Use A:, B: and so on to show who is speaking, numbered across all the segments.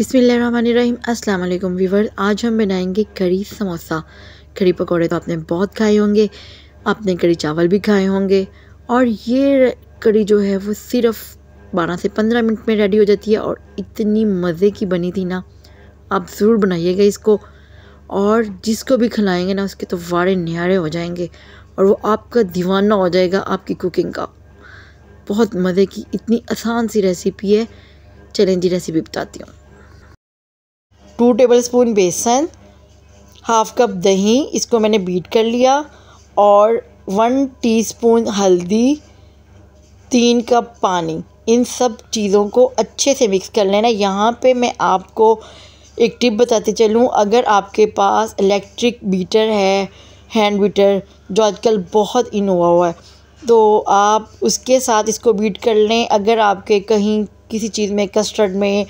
A: बिसमीम अस्सलाम वालेकुम वीवर आज हम बनाएंगे करी समोसा करी पकोड़े तो आपने बहुत खाए होंगे आपने करी चावल भी खाए होंगे और ये करी जो है वो सिर्फ 12 से 15 मिनट में रेडी हो जाती है और इतनी मज़े की बनी थी ना आप ज़रूर बनाइएगा इसको और जिसको भी खिलाएंगे ना उसके तो वारे निहारे हो जाएंगे और वो आपका दीवाना हो जाएगा आपकी कुकिंग का बहुत मज़े की इतनी आसान सी रेसिपी है चलें जी रेसिपी बताती हूँ टू टेबल स्पून बेसन हाफ कप दही इसको मैंने बीट कर लिया और वन टीस्पून हल्दी तीन कप पानी इन सब चीज़ों को अच्छे से मिक्स कर लेना यहाँ पे मैं आपको एक टिप बताते चलूँ अगर आपके पास इलेक्ट्रिक बीटर है हैंड बीटर जो आजकल बहुत इन हुआ हुआ है तो आप उसके साथ इसको बीट कर लें अगर आपके कहीं किसी चीज़ में कस्टर्ड में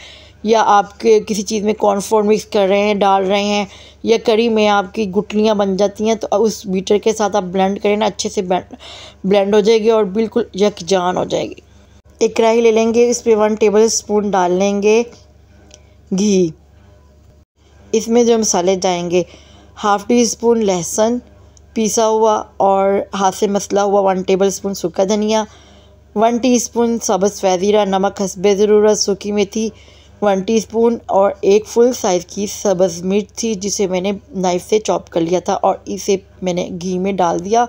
A: या आपके किसी चीज़ में कॉर्नफ्लोर मिक्स कर रहे हैं डाल रहे हैं या करी में आपकी गुटलियाँ बन जाती हैं तो उस बीटर के साथ आप ब्लेंड करें ना अच्छे से ब्लेंड हो जाएगी और बिल्कुल यकजान हो जाएगी एक कढ़ाई ले लेंगे इस पर वन टेबल स्पून डाल लेंगे घी इसमें जो मसाले जाएंगे हाफ़ टी स्पून लहसुन पीसा हुआ और हाथ से मसला हुआ वन टेबल स्पून सूखा धनिया वन टी स्पून साबुत फैजीरा नमक हसबे ज़रूरत सूखी मेथी वन टीस्पून और एक फुल साइज़ की सब्ज़ मिर्च थी जिसे मैंने नाइफ़ से चॉप कर लिया था और इसे मैंने घी में डाल दिया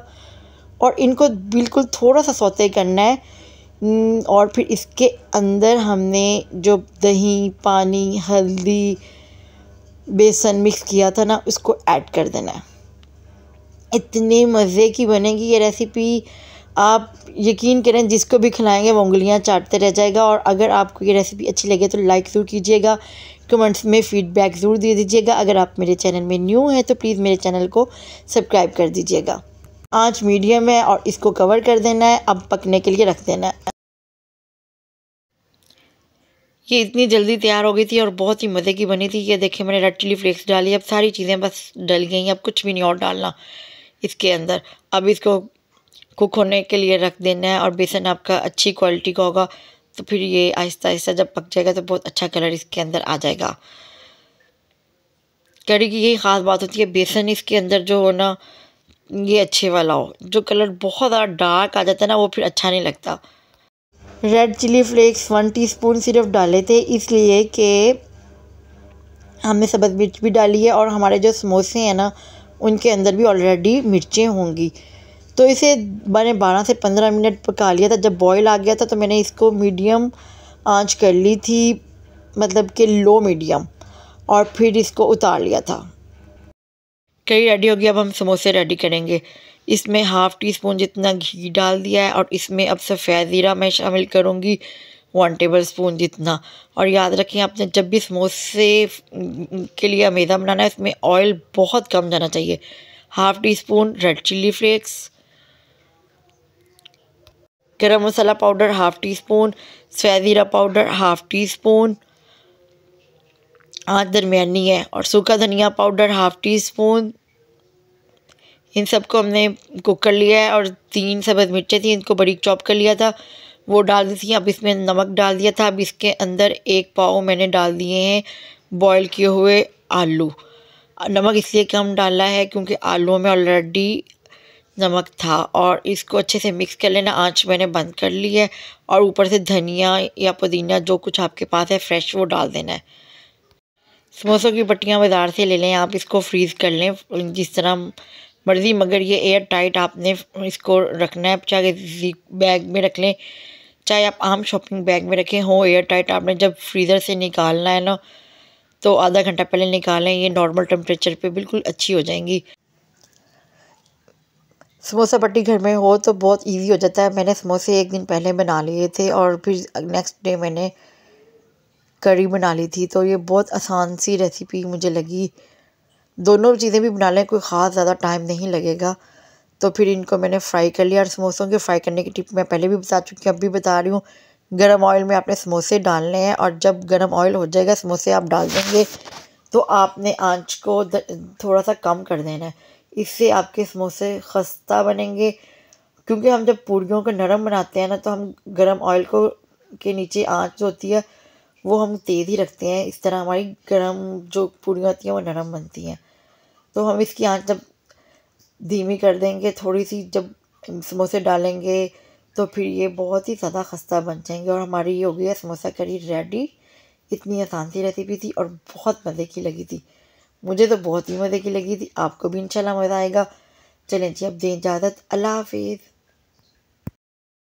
A: और इनको बिल्कुल थोड़ा सा सौते करना है और फिर इसके अंदर हमने जो दही पानी हल्दी बेसन मिक्स किया था ना उसको ऐड कर देना है इतने मज़े की बनेगी ये रेसिपी आप यकीन करें जिसको भी खिलाएँगे वो उंगलियाँ चाटते रह जाएगा और अगर आपको ये रेसिपी अच्छी लगे तो लाइक ज़रूर कीजिएगा कमेंट्स में फ़ीडबैक ज़रूर दे दीजिएगा अगर आप मेरे चैनल में न्यू हैं तो प्लीज़ मेरे चैनल को सब्सक्राइब कर दीजिएगा आँच मीडियम है और इसको कवर कर देना है अब पकने के लिए रख देना है ये इतनी जल्दी तैयार हो गई थी और बहुत ही मज़े की बनी थी ये देखिए मैंने रेड चिली फ्लेक्स डाली अब सारी चीज़ें बस डल गई अब कुछ भी नहीं और डालना इसके अंदर अब इसको कुक होने के लिए रख देना है और बेसन आपका अच्छी क्वालिटी का होगा तो फिर ये आहिस्ता आहिस्ता जब पक जाएगा तो बहुत अच्छा कलर इसके अंदर आ जाएगा कड़ी की यही ख़ास बात होती है बेसन इसके अंदर जो हो ना ये अच्छे वाला हो जो कलर बहुत ज़्यादा डार्क आ जाता है ना वो फिर अच्छा नहीं लगता red chilli flakes one teaspoon सिर्फ डाले थे इसलिए कि हमने सब्ज़ मिर्च भी डाली है और हमारे जो समोसे हैं ना उनके अंदर भी ऑलरेडी मिर्चें होंगी तो इसे मैंने बारह से पंद्रह मिनट पका लिया था जब बॉयल आ गया था तो मैंने इसको मीडियम आंच कर ली थी मतलब कि लो मीडियम और फिर इसको उतार लिया था कई रेडी हो गया अब हम समोसे रेडी करेंगे इसमें हाफ़ टी स्पून जितना घी डाल दिया है और इसमें अब सफ़ेद ज़ीरा मैं शामिल करूँगी वन टेबल स्पून जितना और याद रखें आपने जब भी समोसे के लिए मैदा बनाना है इसमें ऑयल बहुत कम जाना चाहिए half teaspoon red chilli flakes garam masala powder half teaspoon जीरा पाउडर हाफ़ टी स्पून आँच दरमियानी है और सूखा धनिया पाउडर हाफ़ टी स्पून इन सबको हमने कुक कर लिया है और तीन सब्ज़ मिर्चें थी इनको बड़ी चॉप कर लिया था वो डाल दी थी अब इसमें नमक डाल दिया था अब इसके अंदर एक पाव मैंने डाल दिए हैं बॉयल किए हुए आलू नमक इसलिए कम डाला है क्योंकि आलू में ऑलरेडी नमक था और इसको अच्छे से मिक्स कर लेना आंच मैंने बंद कर ली है और ऊपर से धनिया या पुदीना जो कुछ आपके पास है फ्रेश वो डाल देना है समोसों की पट्टियाँ बाज़ार से ले लें आप इसको फ्रीज़ कर लें जिस तरह मर्ज़ी मगर ये एयर टाइट आपने इसको रखना है चाहे बैग में रख लें चाहे आप आम शॉपिंग बैग में रखें हो एयर टाइट आपने जब फ्रीज़र से निकालना है ना तो आधा घंटा पहले निकालें ये नॉर्मल टेम्परेचर पे बिल्कुल अच्छी हो जाएंगी समोसा पट्टी घर में हो तो बहुत इजी हो जाता है मैंने समोसे एक दिन पहले बना लिए थे और फिर नेक्स्ट डे मैंने करी बना ली थी तो ये बहुत आसान सी रेसिपी मुझे लगी दोनों चीज़ें भी बना लें कोई ख़ास ज़्यादा टाइम नहीं लगेगा तो फिर इनको मैंने फ्राई कर लिया और समोसों के फ्राई करने की टिप मैं पहले भी बता चुकी हूँ अब भी बता रही हूँ गर्म ऑयल में आपने समोसे डालने हैं और जब गर्म ऑयल हो जाएगा समोसे आप डाल देंगे तो आपने आँच को थोड़ा सा कम कर देना है इससे आपके समोसे खस्ता बनेंगे क्योंकि हम जब पूड़ियों को नरम बनाते हैं ना तो हम गरम ऑयल को के नीचे आंच होती है वो हम तेज़ ही रखते हैं इस तरह हमारी गरम जो पूड़ियाँ होती हैं वो नरम बनती हैं तो हम इसकी आंच जब धीमी कर देंगे थोड़ी सी जब समोसे डालेंगे तो फिर ये बहुत ही ज़्यादा खस्ता बन जाएंगे और हमारी ये हो गई है समोसा करी रेडी इतनी आसान सी रेसिपी थी और बहुत मज़े की लगी थी मुझे तो बहुत ही मज़े की लगी थी आपको भी इंशाल्लाह मज़ा आएगा चलें जी अब दें इजाज़त अल्लाह हाफिज़